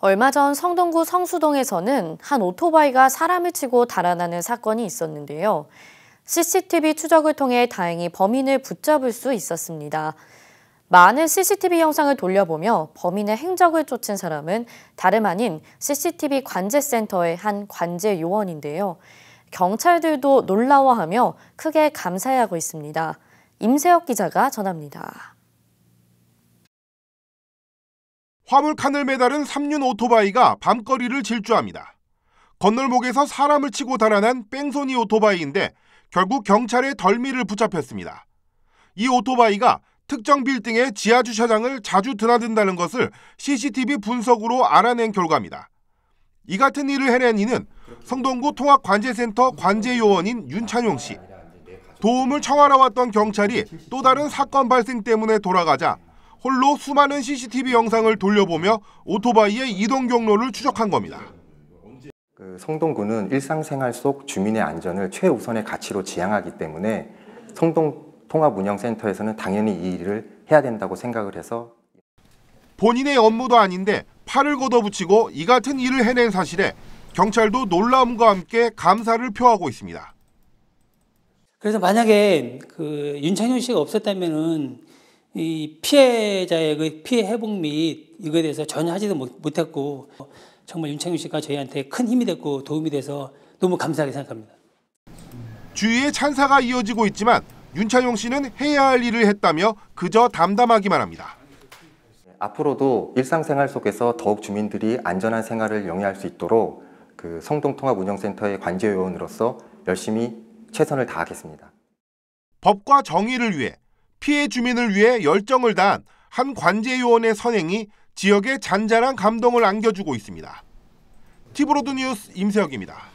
얼마 전 성동구 성수동에서는 한 오토바이가 사람을 치고 달아나는 사건이 있었는데요. CCTV 추적을 통해 다행히 범인을 붙잡을 수 있었습니다. 많은 CCTV 영상을 돌려보며 범인의 행적을 쫓은 사람은 다름 아닌 CCTV 관제센터의 한 관제 요원인데요. 경찰들도 놀라워하며 크게 감사해하고 있습니다. 임세혁 기자가 전합니다. 화물칸을 매달은 3륜 오토바이가 밤거리를 질주합니다. 건널목에서 사람을 치고 달아난 뺑소니 오토바이인데 결국 경찰에 덜미를 붙잡혔습니다. 이 오토바이가 특정 빌딩의 지하 주차장을 자주 드나든다는 것을 CCTV 분석으로 알아낸 결과입니다. 이 같은 일을 해낸 이는 성동구 통합관제센터 관제요원인 윤찬용 씨. 도움을 청하러 왔던 경찰이 또 다른 사건 발생 때문에 돌아가자 홀로 수많은 CCTV 영상을 돌려보며 오토바이의 이동 경로를 추적한 겁니다. 그 성동구는 일상생활 속 주민의 안전을 최우선의 가치로 지향하기 때문에 성동 통합운영센터에서는 당연히 이 일을 해야 된다고 생각을 해서 본인의 업무도 아닌데 팔을 걷어붙이고 이 같은 일을 해낸 사실에 경찰도 놀라움과 함께 감사를 표하고 있습니다. 그래서 만약에 그 윤창현 씨가 없었다면은 이 피해자의 그 피해 회복 및 이거에 대해서 전혀 하지도 못했고 정말 윤창윤 씨가 저희한테 큰 힘이 됐고 도움이 돼서 너무 감사하게 생각합니다. 주위의 찬사가 이어지고 있지만 윤창용 씨는 해야 할 일을 했다며 그저 담담하기만 합니다. 앞으로도 일상생활 속에서 더욱 주민들이 안전한 생활을 영위할 수 있도록 그 성동통합운영센터의 관제요원으로서 열심히 최선을 다하겠습니다. 법과 정의를 위해 피해 주민을 위해 열정을 다한 한 관제요원의 선행이 지역에 잔잔한 감동을 안겨주고 있습니다. 티브로드 뉴스 임세혁입니다.